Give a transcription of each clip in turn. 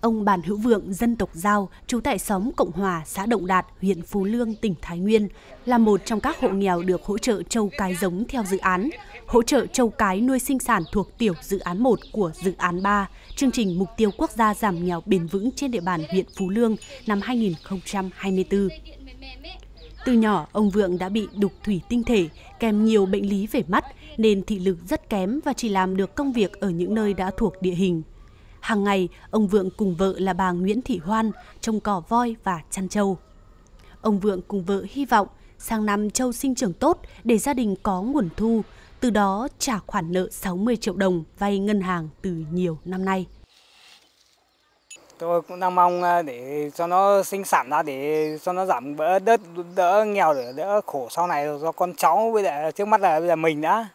Ông Bàn Hữu Vượng, dân tộc Giao, trú tại xóm Cộng Hòa, xã Động Đạt, huyện Phú Lương, tỉnh Thái Nguyên, là một trong các hộ nghèo được hỗ trợ châu cái giống theo dự án, hỗ trợ châu cái nuôi sinh sản thuộc tiểu dự án 1 của dự án 3, chương trình mục tiêu quốc gia giảm nghèo bền vững trên địa bàn huyện Phú Lương năm 2024. Từ nhỏ, ông Vượng đã bị đục thủy tinh thể, kèm nhiều bệnh lý về mắt, nên thị lực rất kém và chỉ làm được công việc ở những nơi đã thuộc địa hình. Hàng ngày, ông Vượng cùng vợ là bà Nguyễn Thị Hoan trồng cỏ voi và chăn trâu. Ông Vượng cùng vợ hy vọng sang năm trâu sinh trưởng tốt để gia đình có nguồn thu, từ đó trả khoản nợ 60 triệu đồng vay ngân hàng từ nhiều năm nay. Tôi cũng đang mong à, để cho nó sinh sản ra để cho nó giảm bớt đỡ, đỡ nghèo để đỡ khổ sau này do con cháu với lại trước mắt là bây giờ mình đã.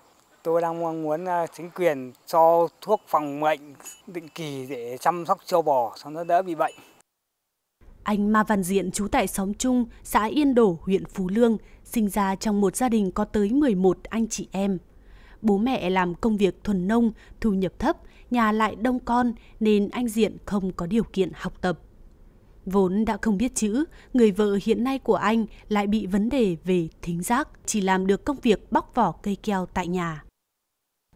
Tôi đang mong muốn à, chính quyền cho thuốc phòng bệnh định kỳ để chăm sóc châu bò cho nó đỡ bị bệnh. Anh Ma Văn Diện trú tại xóm Trung, xã Yên Đổ, huyện Phú Lương, sinh ra trong một gia đình có tới 11 anh chị em. Bố mẹ làm công việc thuần nông, thu nhập thấp, nhà lại đông con nên anh Diện không có điều kiện học tập. Vốn đã không biết chữ, người vợ hiện nay của anh lại bị vấn đề về thính giác, chỉ làm được công việc bóc vỏ cây keo tại nhà.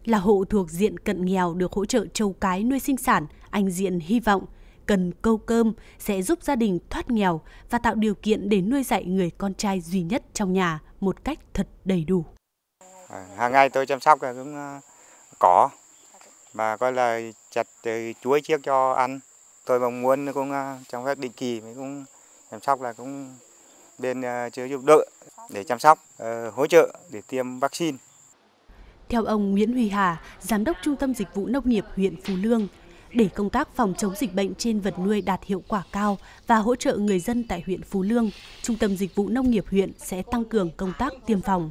Là hộ thuộc diện cận nghèo được hỗ trợ châu cái nuôi sinh sản, anh Diện hy vọng cần câu cơm sẽ giúp gia đình thoát nghèo và tạo điều kiện để nuôi dạy người con trai duy nhất trong nhà một cách thật đầy đủ. Hàng ngày tôi chăm sóc cũng ờ, cỏ mà coi là chặt ờ, chuối chiếc cho ăn. Tôi mong muốn cũng ờ, trong các định kỳ mới cũng chăm sóc là cũng bên chứa giúp đỡ để chăm sóc, hỗ trợ để tiêm vaccine. Theo ông Nguyễn Huy Hà, Giám đốc Trung tâm Dịch vụ Nông nghiệp huyện Phú Lương, để công tác phòng chống dịch bệnh trên vật nuôi đạt hiệu quả cao và hỗ trợ người dân tại huyện Phú Lương, Trung tâm Dịch vụ Nông nghiệp huyện sẽ tăng cường công tác tiêm phòng.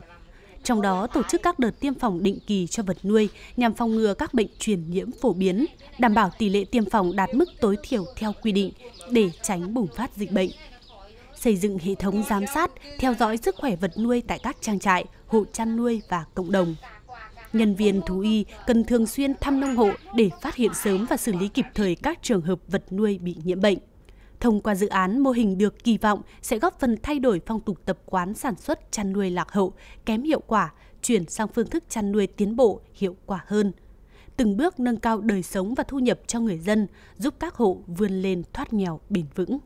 Trong đó, tổ chức các đợt tiêm phòng định kỳ cho vật nuôi nhằm phòng ngừa các bệnh truyền nhiễm phổ biến, đảm bảo tỷ lệ tiêm phòng đạt mức tối thiểu theo quy định để tránh bùng phát dịch bệnh. Xây dựng hệ thống giám sát, theo dõi sức khỏe vật nuôi tại các trang trại, hộ chăn nuôi và cộng đồng nhân viên thú y cần thường xuyên thăm nông hộ để phát hiện sớm và xử lý kịp thời các trường hợp vật nuôi bị nhiễm bệnh. Thông qua dự án, mô hình được kỳ vọng sẽ góp phần thay đổi phong tục tập quán sản xuất chăn nuôi lạc hậu, kém hiệu quả, chuyển sang phương thức chăn nuôi tiến bộ, hiệu quả hơn. Từng bước nâng cao đời sống và thu nhập cho người dân, giúp các hộ vươn lên thoát nghèo bền vững.